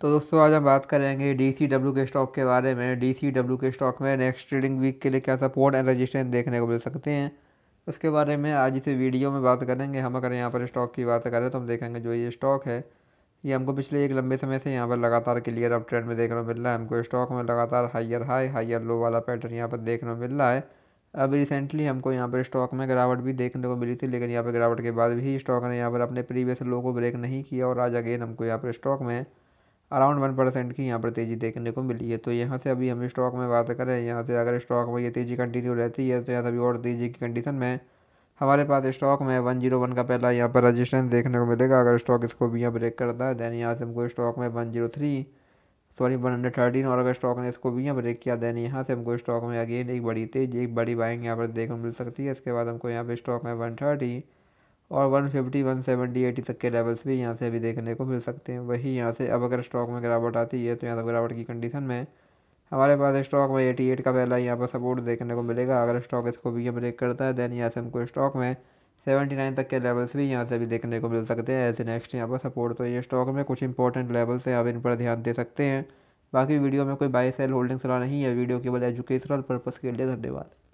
तो दोस्तों आज हम बात करेंगे डी सी डब्ल्यू के स्टॉक के बारे में डी सी डब्ल्यू के स्टॉक में नेक्स्ट ट्रेडिंग वीक के लिए क्या सपोर्ट एंड रजिस्ट्रेंस देखने को मिल सकते हैं उसके बारे में आज इस वीडियो में बात करेंगे हम अगर यहाँ पर स्टॉक की बात करें तो हम देखेंगे जो ये स्टॉक है ये हमको पिछले एक लंबे समय से यहाँ पर लगातार क्लियर अप ट्रेंड में देखने को मिल रहा है हमको स्टॉक में लगातार हाइयर हाई हाइयर लो वाला पैटर्न यहाँ पर देखने को मिल रहा है अब रिसेंटली हमको यहाँ पर स्टॉक में गिरावट भी देखने को मिली थी लेकिन यहाँ पर गिरावट के बाद भी स्टॉक ने यहाँ पर अपने प्रीवियस लो को ब्रेक नहीं किया और आज अगेन हमको यहाँ पर स्टॉक में अराउंड वन परसेंट की यहाँ पर तेज़ी देखने को मिली है तो यहाँ से अभी हम स्टॉक में बात करें यहाँ से अगर स्टॉक में ये तेज़ी कंटिन्यू रहती है तो यहाँ से अभी और तेज़ी की कंडीशन में हमारे पास स्टॉक में वन जीरो वन का पहला यहाँ पर रजिस्टेंस देखने को मिलेगा अगर स्टॉक इसको भी यहाँ ब्रेक करता है देन यहाँ से हमको स्टॉक में one zero three sorry one hundred thirteen और अगर स्टॉक ने इसको भी यहाँ ब्रेक किया देन यहाँ से हमको स्टॉक में अगेन एक बड़ी तेजी एक बड़ी बाइंग यहाँ पर देखने को मिल सकती है इसके बाद हमको यहाँ पर स्टॉक में वन थर्टी और 150, 170, एटी तक के लेवल्स भी यहाँ से अभी देखने को मिल सकते हैं वही यहाँ से अब अगर स्टॉक में गिरावट आती है तो यहाँ तक गिरावट की कंडीशन में हमारे पास स्टॉक में 88 का पहला यहाँ पर सपोर्ट देखने को मिलेगा अगर स्टॉक इसको भी ब्रेक करता है देन यहाँ से हमको स्टॉक में नाइन तक के लेवल्स भी यहाँ से अभी देखने को मिल सकते हैं ऐसे नेक्स्ट यहाँ पर सपोर्ट तो ये स्टॉक में कुछ इंपॉर्टेंट लेवल्स हैं आप इन पर ध्यान दे सकते हैं बाकी वीडियो में कोई बाई सेल होल्डिंग सलाह नहीं है वीडियो केवल एजुकेशनल पर्पज़ के लिए धन्यवाद